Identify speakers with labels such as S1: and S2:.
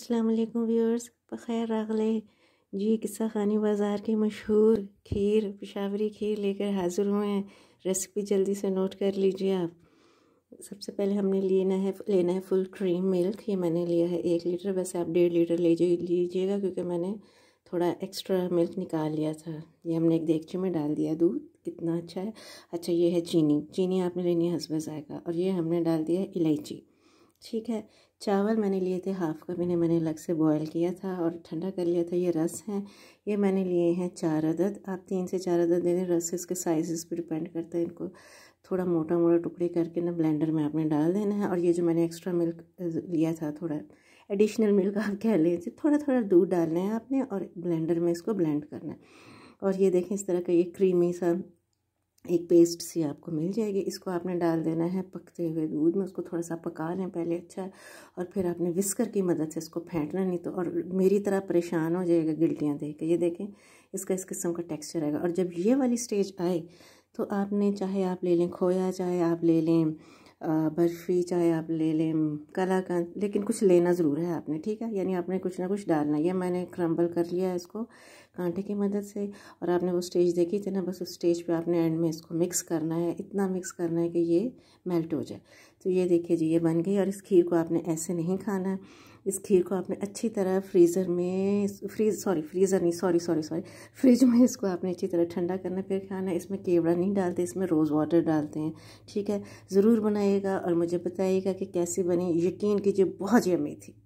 S1: असलकुम व्यूअर्स बखैर रागले जी किस्सा खानी बाज़ार के मशहूर खीर पेशावरी खीर लेकर हाज़िर हुए हैं रेसिपी जल्दी से नोट कर लीजिए आप सबसे पहले हमने लेना है लेना है फुल क्रीम मिल्क ये मैंने लिया है एक लीटर वैसे आप डेढ़ लीटर ले लीजिएगा क्योंकि मैंने थोड़ा एक्स्ट्रा मिल्क निकाल लिया था ये हमने एक देखचे में डाल दिया दूध कितना अच्छा है अच्छा ये है चीनी चीनी आपने लेनी है हंसबा जायका और ये हमने डाल दिया है इलायची ठीक है चावल मैंने लिए थे हाफ़ कप इन्हें मैंने अलग से बॉयल किया था और ठंडा कर लिया था ये रस है ये मैंने लिए हैं चार अदद आप तीन से चार अदद दे दें रस इसके साइज़ पर डिपेंड करता है इनको थोड़ा मोटा मोटा टुकड़े करके ना ब्लेंडर में आपने डाल देना है और ये जो मैंने एक्स्ट्रा मिल्क लिया था थोड़ा एडिशनल मिल्क आप कह लीजिए थोड़ा थोड़ा दूध डालना है आपने और ब्लेंडर में इसको ब्लेंड करना है और ये देखें इस तरह का ये क्रीमी सा एक पेस्ट सी आपको मिल जाएगी इसको आपने डाल देना है पकते हुए दूध में उसको थोड़ा सा पका लें पहले अच्छा और फिर आपने विस्कर की मदद से इसको फेंटना नहीं तो और मेरी तरह परेशान हो जाएगा गिल्टियाँ देख के ये देखें इसका इस किस्म का टेक्सचर आएगा और जब ये वाली स्टेज आए तो आपने चाहे आप ले लें खोया चाहे आप ले लें बर्फ़ी चाहे आप ले लें कलाकंद लेकिन कुछ लेना ज़रूर है आपने ठीक है यानी आपने कुछ ना कुछ डालना ये मैंने क्रम्बल कर लिया है इसको कांटे की मदद से और आपने वो स्टेज देखी थी ना बस उस स्टेज पे आपने एंड में इसको मिक्स करना है इतना मिक्स करना है कि ये मेल्ट हो जाए तो ये देखिए जी ये बन गई और इस खीर को आपने ऐसे नहीं खाना है इस खीर को आपने अच्छी तरह फ्रीज़र में फ्रीज सॉरी फ्रीज़र नहीं सॉरी सॉरी सॉरी फ्रिज में इसको आपने अच्छी तरह ठंडा करना फिर खाना इसमें केवड़ा नहीं डालते इसमें रोज़ वाटर डालते हैं ठीक है ज़रूर बनाइएगा और मुझे बताइएगा कि कैसी बनी यकीन कीजिए बहुत ही अमी थी